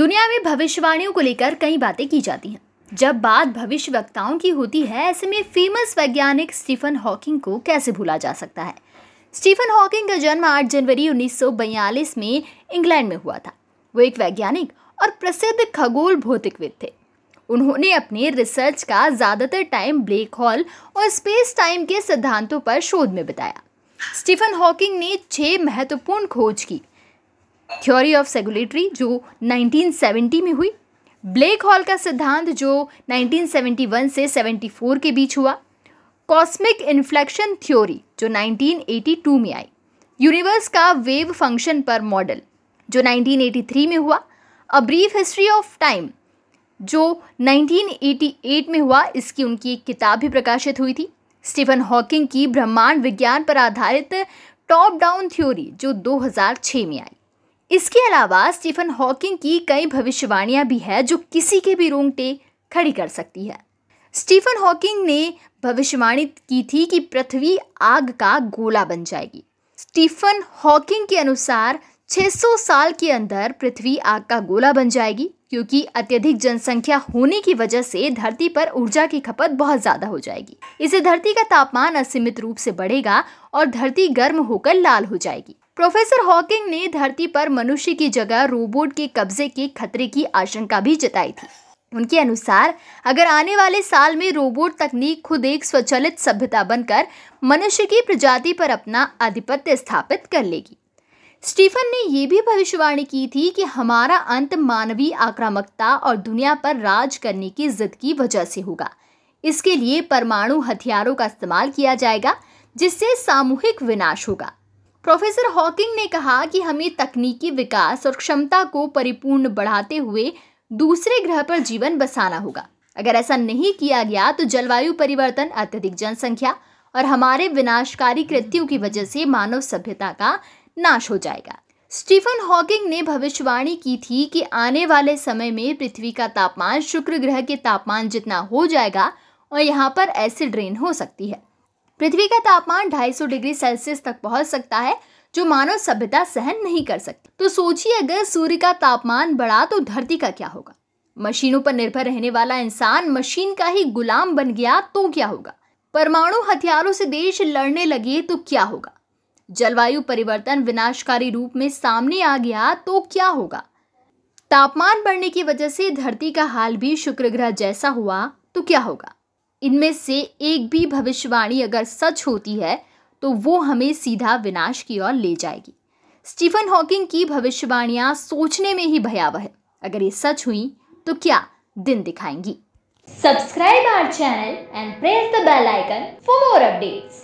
दुनिया में भविष्यवाणियों को लेकर कई बातें की जाती हैं जब बात भविष्य वक्ताओं की होती है ऐसे में फेमस वैज्ञानिक स्टीफन हॉकिंग को कैसे भूला जा सकता है स्टीफन हॉकिंग का जन्म 8 जनवरी 1942 में इंग्लैंड में हुआ था वो एक वैज्ञानिक और प्रसिद्ध खगोल भौतिकविद थे उन्होंने अपने रिसर्च का ज़्यादातर टाइम ब्लैक होल और स्पेस टाइम के सिद्धांतों पर शोध में बिताया स्टीफन हॉकिंग ने छः महत्वपूर्ण खोज की थ्योरी ऑफ सेगुलेटरी जो 1970 में हुई ब्लैक हॉल का सिद्धांत जो 1971 से 74 के बीच हुआ कॉस्मिक इन्फ्लेक्शन थ्योरी जो 1982 में आई यूनिवर्स का वेव फंक्शन पर मॉडल जो 1983 में हुआ a brief history of time जो 1988 में हुआ इसकी उनकी एक किताब भी प्रकाशित हुई थी स्टीफन हॉकिंग की ब्रह्मांड विज्ञान पर आधारित टॉप डाउन थ्योरी जो 2006 में आई इसके अलावा स्टीफन हॉकिंग की कई भविष्यवाणियां भी है जो किसी के भी रोंगटे खड़ी कर सकती है स्टीफन हॉकिंग ने भविष्यवाणी की थी कि पृथ्वी आग का गोला बन जाएगी स्टीफन हॉकिंग के अनुसार 600 साल के अंदर पृथ्वी आग का गोला बन जाएगी क्योंकि अत्यधिक जनसंख्या होने की वजह से धरती पर ऊर्जा की खपत बहुत ज़्यादा हो जाएगी इससे धरती का तापमान असीमित रूप से बढ़ेगा और धरती गर्म होकर लाल हो जाएगी प्रोफेसर हॉकिंग ने धरती पर मनुष्य की जगह रोबोट के कब्जे के खतरे की आशंका भी जताई थी उनके अनुसार अगर आने वाले साल में रोबोट तकनीक खुद एक स्वचालित सभ्यता बनकर मनुष्य की प्रजाति पर अपना आधिपत्य स्थापित कर लेगी स्टीफन ने यह भी भविष्यवाणी की थी कि हमारा अंत मानवीय आक्रामकता और दुनिया पर राज करने की जिद की वजह से होगा इसके लिए परमाणु हथियारों का इस्तेमाल किया जाएगा जिससे सामूहिक विनाश होगा प्रोफेसर हॉकिंग ने कहा कि हमें तकनीकी विकास और क्षमता को परिपूर्ण बढ़ाते हुए दूसरे ग्रह पर जीवन बसाना होगा अगर ऐसा नहीं किया गया तो जलवायु परिवर्तन अत्यधिक जनसंख्या और हमारे विनाशकारी कृत्यों की वजह से मानव सभ्यता का नाश हो जाएगा स्टीफन हॉकिंग ने भविष्यवाणी की थी कि आने वाले समय में पृथ्वी का तापमान शुक्र ग्रह के तापमान जितना हो जाएगा और यहाँ पर एसिड रेन हो सकती है पृथ्वी का तापमान 250 डिग्री सेल्सियस तक पहुंच सकता है जो मानव सभ्यता सहन नहीं कर सकती तो सोचिए अगर सूर्य का तापमान बढ़ा तो धरती का क्या होगा मशीनों पर निर्भर रहने वाला इंसान मशीन का ही गुलाम बन गया तो क्या होगा परमाणु हथियारों से देश लड़ने लगे तो क्या होगा जलवायु परिवर्तन विनाशकारी रूप में सामने आ गया तो क्या होगा तापमान बढ़ने की वजह से धरती का हाल भी शुक्र ग्रह जैसा हुआ तो क्या होगा इनमें से एक भी भविष्यवाणी अगर सच होती है तो वो हमें सीधा विनाश की ओर ले जाएगी स्टीफन हॉकिंग की भविष्यवाणियाँ सोचने में ही भयावह है अगर ये सच हुई तो क्या दिन दिखाएंगी subscribe our channel and press the bell icon for more updates